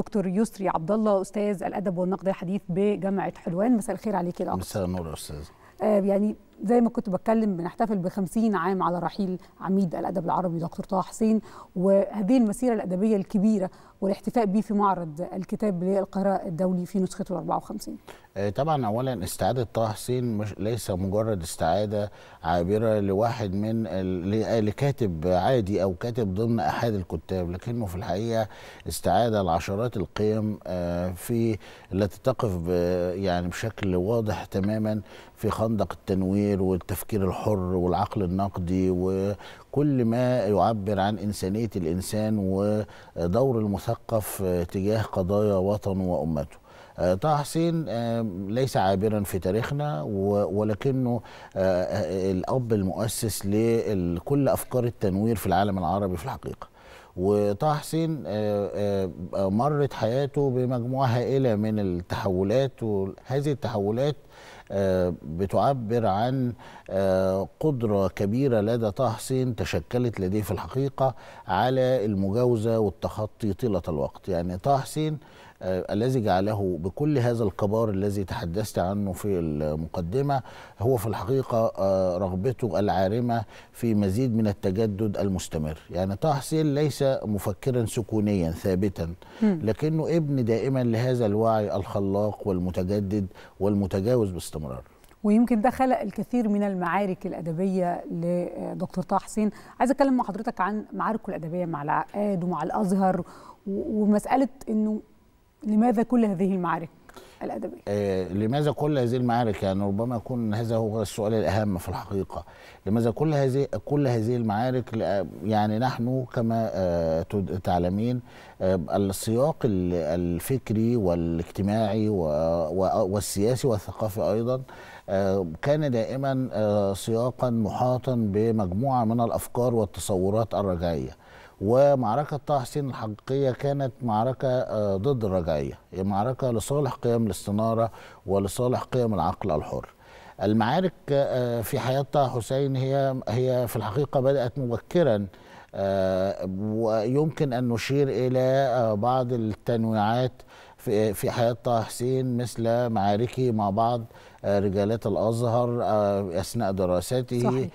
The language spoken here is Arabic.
دكتور يسري عبد الله استاذ الادب والنقد الحديث بجامعه حلوان مساء الخير عليك يا مساء النور يا استاذ آه، يعني زي ما كنت بتكلم بنحتفل ب 50 عام على رحيل عميد الادب العربي دكتور طه حسين وهذه المسيره الادبيه الكبيره والاحتفاء به في معرض الكتاب للقاهره الدولي في نسخته 54 آه، طبعا اولا استعاده طه حسين مش ليس مجرد استعاده عابره لواحد من آه، لكاتب عادي او كاتب ضمن احد الكتاب لكنه في الحقيقه استعاده لعشرات القيم آه، في التي تقف يعني بشكل واضح تماما في خندق التنوير الضمير والتفكير الحر والعقل النقدي وكل ما يعبر عن إنسانية الإنسان ودور المثقف تجاه قضايا وطنه وأمته آه، طه حسين آه، ليس عابرا في تاريخنا ولكنه آه، الاب المؤسس لكل افكار التنوير في العالم العربي في الحقيقه وطه حسين آه، آه، مرت حياته بمجموعه هائله من التحولات وهذه التحولات آه، بتعبر عن قدرة كبيرة لدى طه حسين تشكلت لديه في الحقيقة على المجاوزة والتخطي طيلة الوقت يعني طه حسين آه، الذي جعله بكل هذا الكبار الذي تحدثت عنه في المقدمة هو في الحقيقة آه، رغبته العارمة في مزيد من التجدد المستمر يعني طه حسين ليس مفكرا سكونيا ثابتا لكنه ابن دائما لهذا الوعي الخلاق والمتجدد والمتجاوز باستمرار ويمكن ده خلق الكثير من المعارك الادبيه لدكتور طه حسين عايز اتكلم مع حضرتك عن معاركه الادبيه مع العقاد ومع الازهر ومساله انه لماذا كل هذه المعارك الأدبية؟ آه لماذا كل هذه المعارك؟ يعني ربما يكون هذا هو السؤال الأهم في الحقيقة. لماذا كل هذه كل هذه المعارك؟ يعني نحن كما آه تعلمين آه السياق الفكري والاجتماعي والسياسي والثقافي أيضا آه، كان دائما آه، سياقا محاطا بمجموعة من الأفكار والتصورات الرجعية. ومعركة طه حسين الحقيقية كانت معركة آه، ضد الرجعية معركة لصالح قيم الاستنارة ولصالح قيم العقل الحر المعارك آه، في حياة طه حسين هي هي في الحقيقة بدأت مبكرا آه، ويمكن أن نشير إلى بعض التنويعات في حياة طه حسين مثل معاركه مع بعض رجالات الازهر اثناء دراسته صحيح.